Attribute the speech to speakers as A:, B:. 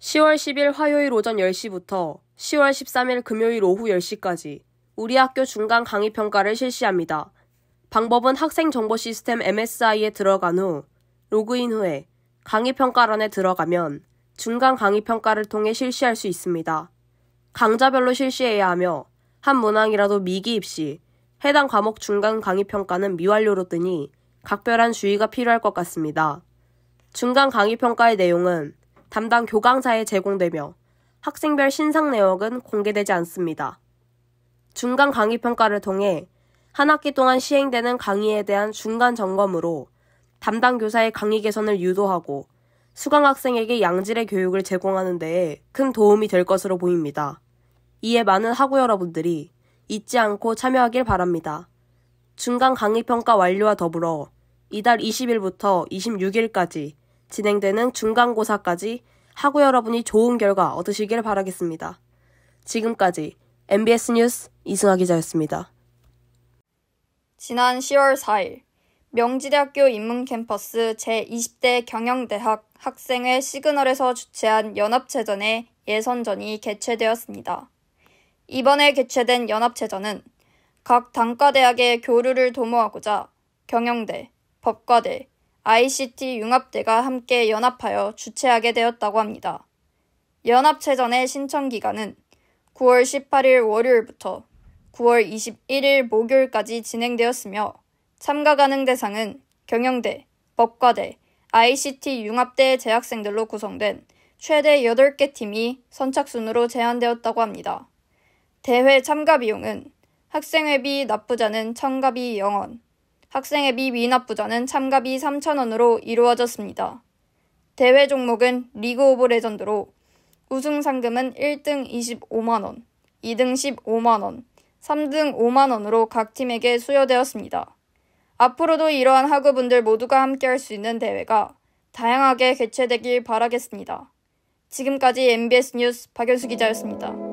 A: 10월 10일 화요일 오전 10시부터 10월 13일 금요일 오후 10시까지 우리 학교 중간 강의 평가를 실시합니다. 방법은 학생 정보 시스템 MSI에 들어간 후 로그인 후에 강의 평가란에 들어가면 중간 강의 평가를 통해 실시할 수 있습니다. 강좌별로 실시해야 하며 한 문항이라도 미기입 시 해당 과목 중간 강의 평가는 미완료로 뜨니 각별한 주의가 필요할 것 같습니다. 중간 강의 평가의 내용은 담당 교강사에 제공되며 학생별 신상 내역은 공개되지 않습니다. 중간 강의 평가를 통해 한 학기 동안 시행되는 강의에 대한 중간 점검으로 담당 교사의 강의 개선을 유도하고 수강 학생에게 양질의 교육을 제공하는 데에 큰 도움이 될 것으로 보입니다. 이에 많은 학우 여러분들이 잊지 않고 참여하길 바랍니다. 중간 강의 평가 완료와 더불어 이달 20일부터 26일까지 진행되는 중간고사까지 하고 여러분이 좋은 결과 얻으시길 바라겠습니다. 지금까지 MBS 뉴스 이승아 기자였습니다.
B: 지난 10월 4일 명지대학교 인문캠퍼스 제20대 경영대학 학생회 시그널에서 주최한 연합체전의 예선전이 개최되었습니다. 이번에 개최된 연합체전은 각 단과대학의 교류를 도모하고자 경영대, 법과대, ICT 융합대가 함께 연합하여 주최하게 되었다고 합니다. 연합체전의 신청 기간은 9월 18일 월요일부터 9월 21일 목요일까지 진행되었으며 참가 가능 대상은 경영대, 법과대, ICT 융합대 재학생들로 구성된 최대 8개 팀이 선착순으로 제한되었다고 합니다. 대회 참가 비용은 학생회비 납부자는 참가비 0원, 학생회비 미납부자는 참가비 3천원으로 이루어졌습니다. 대회 종목은 리그 오브 레전드로 우승 상금은 1등 25만원, 2등 15만원, 3등 5만원으로 각 팀에게 수여되었습니다. 앞으로도 이러한 학우분들 모두가 함께할 수 있는 대회가 다양하게 개최되길 바라겠습니다. 지금까지 MBS 뉴스 박연수 기자였습니다.